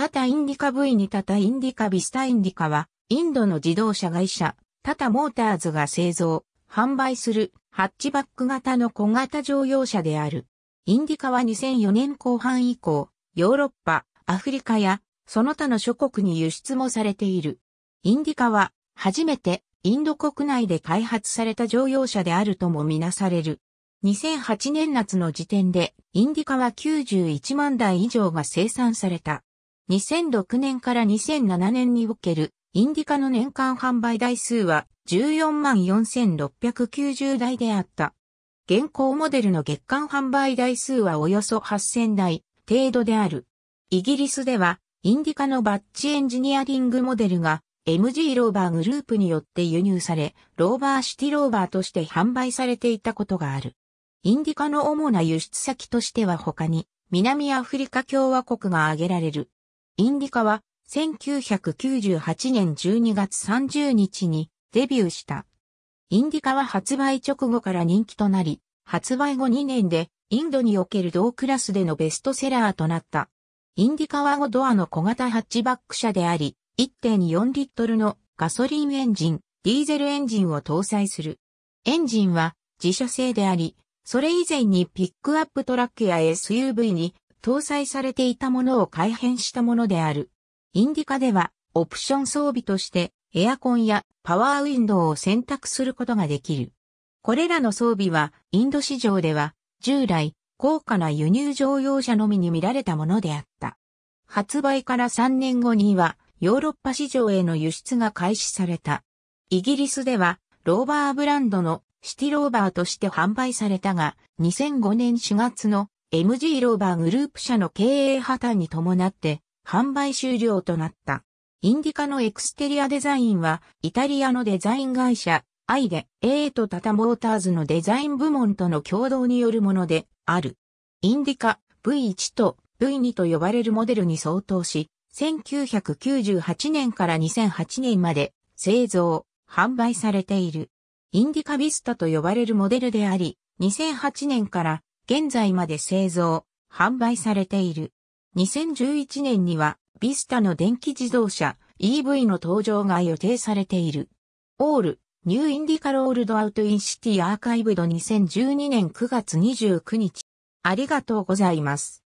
タタインディカ V にタタインディカビスタインディカは、インドの自動車会社、タタモーターズが製造、販売するハッチバック型の小型乗用車である。インディカは2004年後半以降、ヨーロッパ、アフリカや、その他の諸国に輸出もされている。インディカは、初めて、インド国内で開発された乗用車であるともみなされる。2008年夏の時点で、インディカは91万台以上が生産された。2006年から2007年におけるインディカの年間販売台数は14万4690台であった。現行モデルの月間販売台数はおよそ8000台程度である。イギリスでは、インディカのバッチエンジニアリングモデルが MG ローバーグループによって輸入され、ローバーシティローバーとして販売されていたことがある。インディカの主な輸出先としては他に、南アフリカ共和国が挙げられる。インディカは1998年12月30日にデビューした。インディカは発売直後から人気となり、発売後2年でインドにおける同クラスでのベストセラーとなった。インディカは5ドアの小型ハッチバック車であり、1.4リットルのガソリンエンジン、ディーゼルエンジンを搭載する。エンジンは自社製であり、それ以前にピックアップトラックや SUV に搭載されていたものを改変したものである。インディカでは、オプション装備として、エアコンやパワーウィンドウを選択することができる。これらの装備は、インド市場では、従来、高価な輸入乗用車のみに見られたものであった。発売から3年後には、ヨーロッパ市場への輸出が開始された。イギリスでは、ローバーブランドのシティローバーとして販売されたが、2005年4月の MG ローバーグループ社の経営破綻に伴って販売終了となった。インディカのエクステリアデザインは、イタリアのデザイン会社、アイデ、エイトタタモーターズのデザイン部門との共同によるものである。インディカ V1 と V2 と呼ばれるモデルに相当し、1998年から2008年まで製造、販売されている。インディカビスタと呼ばれるモデルであり、2008年から現在まで製造、販売されている。2011年には、ビスタの電気自動車 EV の登場が予定されている。オール、ニューインディカロールドアウトインシティアーカイブド2012年9月29日。ありがとうございます。